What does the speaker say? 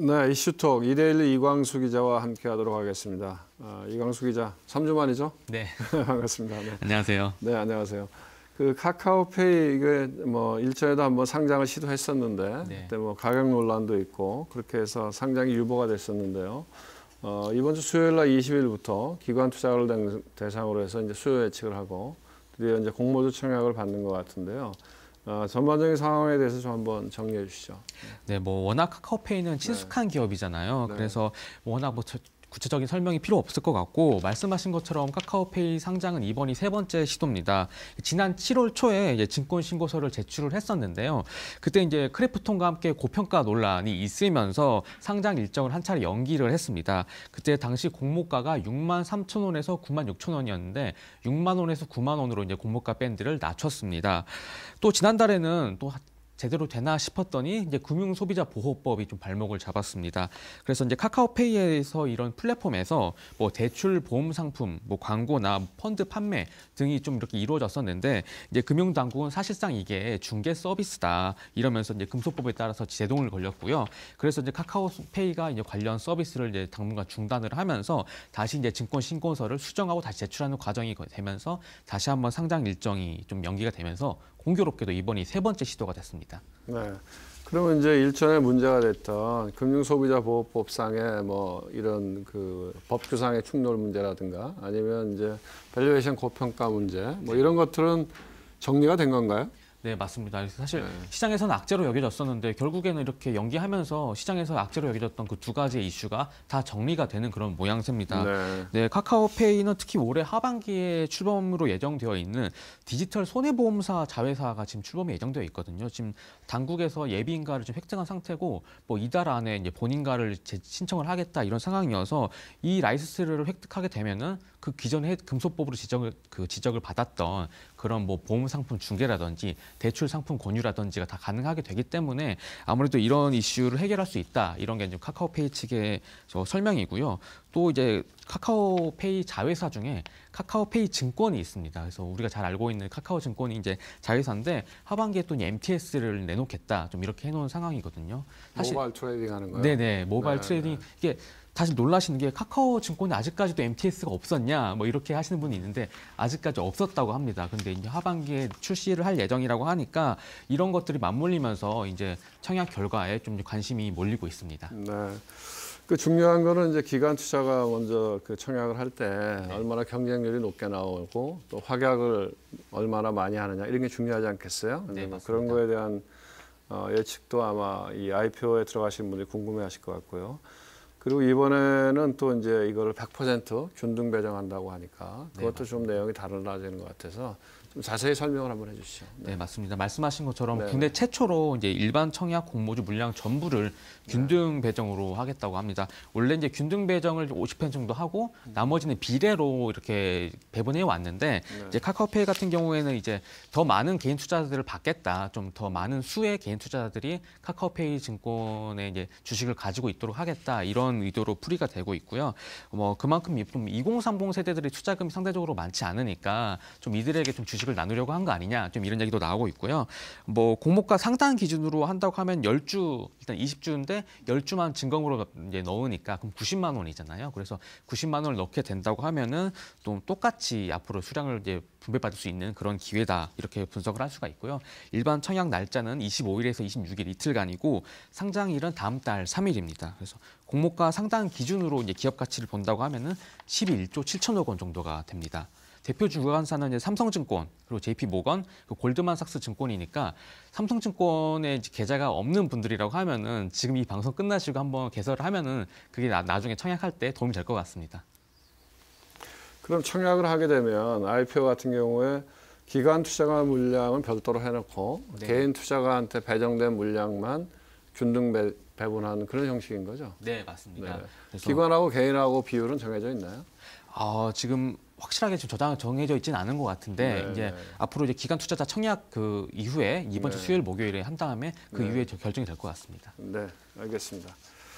네, 이슈톡 이데일리 이광수 기자와 함께하도록 하겠습니다. 아, 이광수 기자, 3주 만이죠? 네, 반갑습니다. 네. 안녕하세요. 네, 안녕하세요. 그 카카오페이 이게 뭐 일전에도 한번 상장을 시도했었는데 네. 그때 뭐 가격 논란도 있고 그렇게 해서 상장이 유보가 됐었는데요. 어, 이번 주 수요일 날 20일부터 기관 투자를 대상으로 해서 이제 수요 예측을 하고 드디어 이제 공모주 청약을 받는 것 같은데요. 어, 전반적인 상황에 대해서 좀 한번 정리해 주시죠. 네, 뭐 워낙 카카오페이는 친숙한 네. 기업이잖아요. 네. 그래서 워낙 뭐 저, 구체적인 설명이 필요 없을 것 같고 말씀하신 것처럼 카카오페이 상장은 이번이 세 번째 시도입니다. 지난 7월 초에 증권 신고서를 제출을 했었는데요. 그때 이제 크래프톤과 함께 고평가 논란이 있으면서 상장 일정을 한 차례 연기를 했습니다. 그때 당시 공모가가 6만 3천 원에서 9만 6천 원이었는데 6만 원에서 9만 원으로 이제 공모가 밴드를 낮췄습니다. 또 지난달에는 또 제대로 되나 싶었더니 이제 금융 소비자 보호법이 좀 발목을 잡았습니다. 그래서 이제 카카오페이에서 이런 플랫폼에서 뭐 대출 보험 상품, 뭐 광고나 펀드 판매 등이 좀 이렇게 이루어졌었는데 이제 금융 당국은 사실상 이게 중개 서비스다 이러면서 이제 금소법에 따라서 제동을 걸렸고요. 그래서 이제 카카오페이가 이제 관련 서비스를 이제 당분간 중단을 하면서 다시 이제 증권 신고서를 수정하고 다시 제출하는 과정이 되면서 다시 한번 상장 일정이 좀 연기가 되면서 공교롭게도 이번이 세 번째 시도가 됐습니다. 네. 그러면 이제 일전에 문제가 됐던 금융소비자보호법상의 뭐 이런 그 법규상의 충돌 문제라든가 아니면 이제 밸류에이션 고평가 문제 뭐 네. 이런 것들은 정리가 된 건가요? 네, 맞습니다. 사실 네. 시장에서는 악재로 여겨졌었는데 결국에는 이렇게 연기하면서 시장에서 악재로 여겨졌던 그 두 가지의 이슈가 다 정리가 되는 그런 모양새입니다. 네. 네, 카카오페이는 특히 올해 하반기에 출범으로 예정되어 있는 디지털 손해보험사 자회사가 지금 출범이 예정되어 있거든요. 지금 당국에서 예비인가를 좀 획득한 상태고 뭐 이달 안에 이제 본인가를 신청을 하겠다 이런 상황이어서 이 라이센스를 획득하게 되면은 그 기존의 금소법으로 지적을 그 지적을 받았던 그런 뭐 보험 상품 중개라든지 대출 상품 권유라든지가 다 가능하게 되기 때문에 아무래도 이런 이슈를 해결할 수 있다 이런 게 이제 카카오페이 측의 설명이고요. 또 이제 카카오페이 자회사 중에 카카오페이 증권이 있습니다. 그래서 우리가 잘 알고 있는 카카오 증권이 이제 자회사인데 하반기에 또 MTS를 내놓겠다 좀 이렇게 해놓은 상황이거든요. 사실 모바일 트레이딩 하는 거예요. 네네 모바일 네, 트레이딩 네. 이게 사실 놀라시는 게 카카오 증권이 아직까지도 MTS가 없었냐 뭐 이렇게 하시는 분이 있는데 아직까지 없었다고 합니다. 근데 이제 하반기에 출시를 할 예정이라고 하니까 이런 것들이 맞물리면서 이제 청약 결과에 좀 관심이 몰리고 있습니다. 네. 그 중요한 거는 이제 기관 투자가 먼저 그 청약을 할때 네. 얼마나 경쟁률이 높게 나오고 또 확약을 얼마나 많이 하느냐 이런 게 중요하지 않겠어요? 네, 뭐 맞습니다. 그런 거에 대한 어, 예측도 아마 이 IPO에 들어가신 분들이 궁금해하실 것 같고요. 그리고 이번에는 또 이제 이거를 100% 균등 배정한다고 하니까 네, 그것도 네, 좀 내용이 달라지는 것 같아서 좀 자세히 설명을 한번 해주시죠. 네, 네 맞습니다. 말씀하신 것처럼 네. 네. 국내 최초로 이제 일반 청약 공모주 물량 전부를 균등 네. 배정으로 하겠다고 합니다. 원래 이제 균등 배정을 50편 정도 하고 음. 나머지는 비례로 이렇게 배분해 왔는데 이제 카카오페이 같은 경우에는 이제 더 많은 개인 투자자들을 받겠다, 좀 더 많은 수의 개인 투자자들이 카카오페이 증권에 이제 주식을 가지고 있도록 하겠다 이런 이런 의도로 풀이가 되고 있고요. 뭐 그만큼 좀2030 세대들이 투자금이 상대적으로 많지 않으니까 좀 이들에게 좀 주식을 나누려고 한 거 아니냐 좀 이런 얘기도 나오고 있고요. 뭐 공모가 상당 기준으로 한다고 하면 10주 일단 20주인데 10주만 증검으로 이제 넣으니까 그럼 90만 원이잖아요. 그래서 90만 원을 넣게 된다고 하면은 또 똑같이 앞으로 수량을 이제 분배받을 수 있는 그런 기회다 이렇게 분석을 할 수가 있고요. 일반 청약 날짜는 25일에서 26일 이틀간이고 상장일은 다음 달 3일입니다. 그래서 공모 기업과 상당 기준으로 이제 기업 가치를 본다고 하면은 11조 7천억 원 정도가 됩니다. 대표 주관사는 삼성증권 그리고 JP 모건, 그 골드만삭스 증권이니까 삼성증권에 계좌가 없는 분들이라고 하면은 지금 이 방송 끝나시고 한번 개설을 하면은 그게 나, 중에 청약할 때 도움이 될 것 같습니다. 그럼 청약을 하게 되면 IPO 같은 경우에 기관 투자가 물량은 별도로 해놓고 네. 개인 투자가한테 배정된 물량만 균등 배분하는 그런 형식인 거죠? 네, 맞습니다. 네. 기관하고 개인하고 비율은 정해져 있나요? 어, 지금 확실하게 지금 저장 정해져 있지는 않은 것 같은데 네. 이제 네. 앞으로 이제 기간 투자자 청약 그 이후에 이번 주 네. 수요일 목요일에 한 다음에 그 네. 이후에 결정이 될 것 같습니다. 네, 알겠습니다.